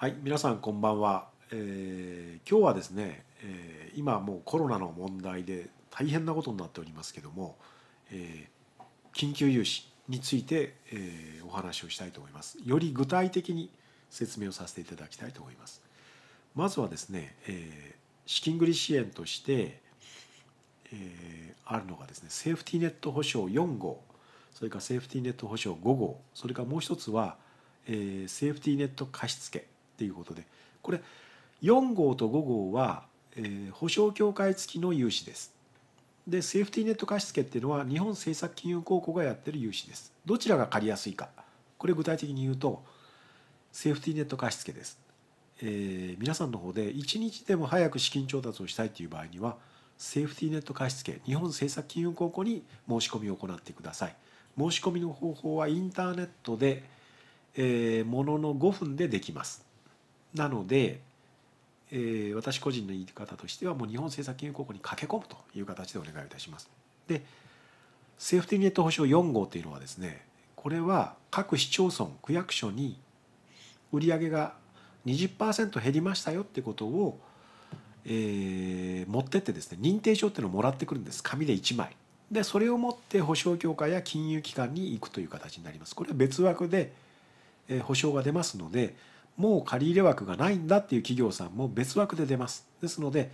はい皆さんこんばんは、えー、今日はですね、えー、今もうコロナの問題で大変なことになっておりますけども、えー、緊急融資について、えー、お話をしたいと思いますより具体的に説明をさせていただきたいと思いますまずはですね、えー、資金繰り支援として、えー、あるのがですねセーフティーネット保証4号それからセーフティーネット保証5号それからもう一つは、えー、セーフティーネット貸付っていうことでこれ4号と5号は、えー、保証協会付きの融資ですでセーフティーネット貸付っていうのは日本政策金融公庫がやってる融資ですどちらが借りやすいかこれ具体的に言うとセーフティーネット貸付です、えー、皆さんの方で1日でも早く資金調達をしたいっていう場合にはセーフティーネット貸付日本政策金融公庫に申し込みを行ってください申し込みの方法はインターネットで、えー、ものの5分でできますなので、えー、私個人の言い方としてはもう日本政策金融公庫に駆け込むという形でお願いいたします。でセーフティーネット保証4号というのはですねこれは各市町村区役所に売上が20%減りましたよってことを、えー、持ってってですね認定証っていうのをもらってくるんです紙で1枚。でそれを持って保証協会や金融機関に行くという形になります。これは別枠で、えー、保証が出ますのでもう借入枠がないんだっていう企業さんも別枠で出ますですので、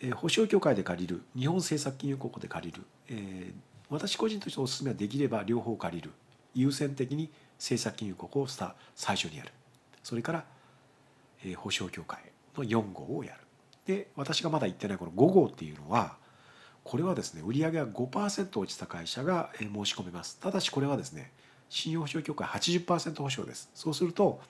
えー、保証協会で借りる日本政策金融公庫で借りる、えー、私個人としてお勧めはできれば両方借りる優先的に政策金融公庫を最初にやるそれから、えー、保証協会の4号をやるで私がまだ言ってないこの5号っていうのはこれはですね売上が5%落ちた会社が申し込めますただしこれはですね信用保証協会80%保証ですそうすると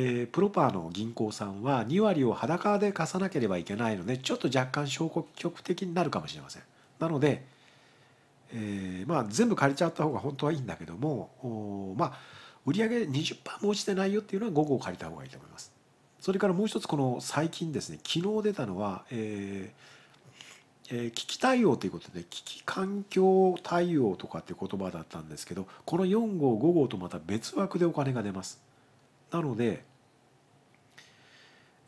えー、プロパーの銀行さんは2割を裸で貸さなければいけないのでちょっと若干消極的になるかもしれません。なので、えー、まあ、全部借りちゃった方が本当はいいんだけどもまあ売上20%も落ちてないよっていうのは午後借りた方がいいと思います。それからもう一つこの最近ですね昨日出たのは、えー、えー、危機対応ということで危機環境対応とかって言葉だったんですけどこの4号5号とまた別枠でお金が出ます。なので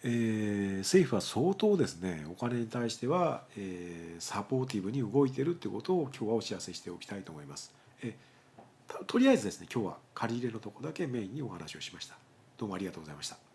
えー、政府は相当ですねお金に対しては、えー、サポーティブに動いてるってことを今日はお知らせしておきたいと思います。えとりあえずですね今日は借り入れのとこだけメインにお話をしました。どうもありがとうございました。